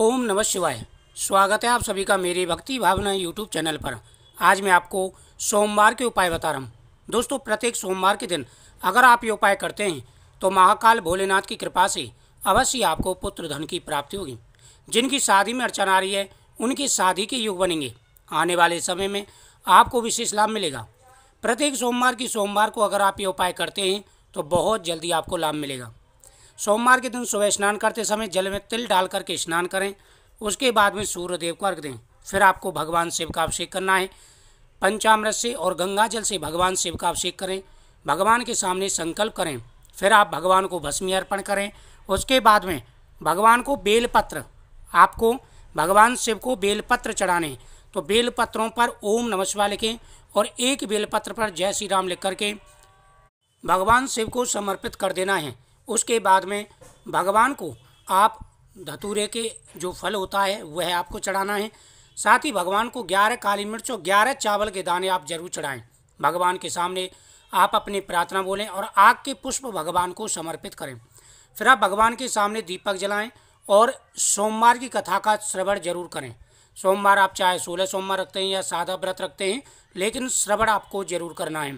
ओम नमः शिवाय स्वागत है आप सभी का मेरे भक्ति भावना यूट्यूब चैनल पर आज मैं आपको सोमवार के उपाय बता रहा हूँ दोस्तों प्रत्येक सोमवार के दिन अगर आप ये उपाय करते हैं तो महाकाल भोलेनाथ की कृपा से अवश्य आपको पुत्र धन की प्राप्ति होगी जिनकी शादी में अड़चन आ रही है उनकी शादी के युग बनेंगे आने वाले समय में आपको विशेष लाभ मिलेगा प्रत्येक सोमवार की सोमवार को अगर आप ये उपाय करते हैं तो बहुत जल्दी आपको लाभ मिलेगा सोमवार के दिन सुबह स्नान करते समय जल में तिल डाल करके स्नान करें उसके बाद में सूर्यदेव को अर्घ दें फिर आपको भगवान शिव का अभिषेक करना है पंचामृत से और गंगा जल से भगवान शिव का अभिषेक करें भगवान के सामने संकल्प करें फिर आप भगवान को भस्मी अर्पण करें उसके बाद में भगवान को बेलपत्र आपको भगवान शिव को बेलपत्र चढ़ाने तो बेलपत्रों पर ओम नमः शिवाय लिखें और एक बेलपत्र पर जय श्री राम लिख करके भगवान शिव को समर्पित कर देना है उसके बाद में भगवान को आप धतूरे के जो फल होता है वह आपको चढ़ाना है साथ ही भगवान को ग्यारह काली मिर्च और ग्यारह चावल के दाने आप जरूर चढ़ाएं भगवान के सामने आप अपनी प्रार्थना बोलें और आग के पुष्प भगवान को समर्पित करें फिर आप भगवान के सामने दीपक जलाएं और सोमवार की कथा का श्रवण जरूर करें सोमवार आप चाहे सोलह सोमवार रखते हैं या सादा व्रत रखते हैं लेकिन श्रवण आपको जरूर करना है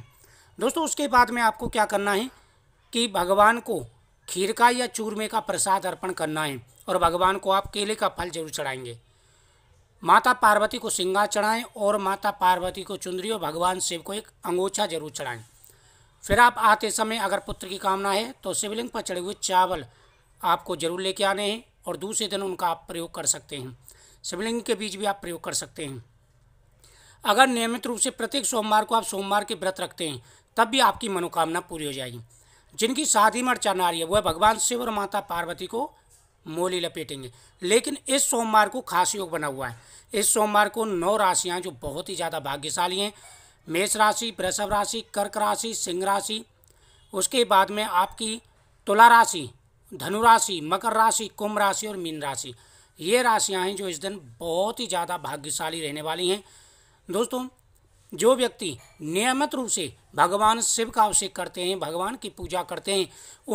दोस्तों उसके बाद में आपको क्या करना है कि भगवान को खीर का या चूरमे का प्रसाद अर्पण करना है और भगवान को आप केले का फल जरूर चढ़ाएंगे माता पार्वती को सिंगा चढ़ाएं और माता पार्वती को चुंदरी और भगवान शिव को एक अंगोछा जरूर चढ़ाएं फिर आप आते समय अगर पुत्र की कामना है तो शिवलिंग पर चढ़े हुए चावल आपको जरूर लेके आने हैं और दूसरे दिन उनका आप प्रयोग कर सकते हैं शिवलिंग के बीच भी आप प्रयोग कर सकते हैं अगर नियमित रूप से प्रत्येक सोमवार को आप सोमवार के व्रत रखते हैं तब भी आपकी मनोकामना पूरी हो जाएगी जिनकी शादी मर्चा नारी है वह भगवान शिव और माता पार्वती को मोली लपेटेंगे लेकिन इस सोमवार को खास योग बना हुआ है इस सोमवार को नौ राशियाँ जो बहुत ही ज़्यादा भाग्यशाली हैं मेष राशि वृषभ राशि कर्क राशि सिंह राशि उसके बाद में आपकी तुला राशि धनु राशि मकर राशि कुंभ राशि और मीन राशि ये राशियाँ हैं जो इस दिन बहुत ही ज़्यादा भाग्यशाली रहने वाली हैं दोस्तों जो व्यक्ति नियमित रूप से भगवान शिव का अवश्य करते हैं भगवान की पूजा करते हैं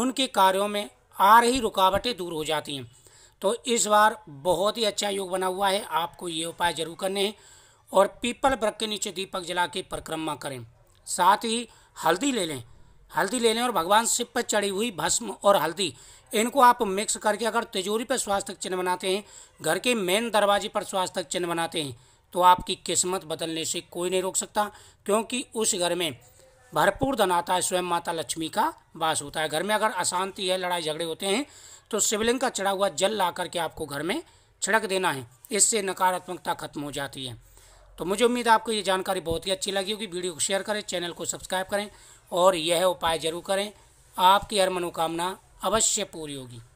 उनके कार्यों में आ रही रुकावटें दूर हो जाती हैं तो इस बार बहुत ही अच्छा योग बना हुआ है आपको ये उपाय जरूर करने हैं और पीपल वृक के नीचे दीपक जला के परिक्रमा करें साथ ही हल्दी ले लें हल्दी ले लें और भगवान शिव पर चढ़ी हुई भस्म और हल्दी इनको आप मिक्स करके अगर तिजोरी पर स्वास्थ्य चिन्ह बनाते हैं घर के मेन दरवाजे पर स्वास्थ्य चिन्ह बनाते हैं तो आपकी किस्मत बदलने से कोई नहीं रोक सकता क्योंकि उस घर में भरपूर धन आता है स्वयं माता लक्ष्मी का वास होता है घर में अगर अशांति है लड़ाई झगड़े होते हैं तो शिवलिंग का चढ़ा हुआ जल ला करके आपको घर में छिड़क देना है इससे नकारात्मकता खत्म हो जाती है तो मुझे उम्मीद है आपको ये जानकारी बहुत ही अच्छी लगी होगी वीडियो को शेयर करें चैनल को सब्सक्राइब करें और यह उपाय जरूर करें आपकी हर मनोकामना अवश्य पूरी होगी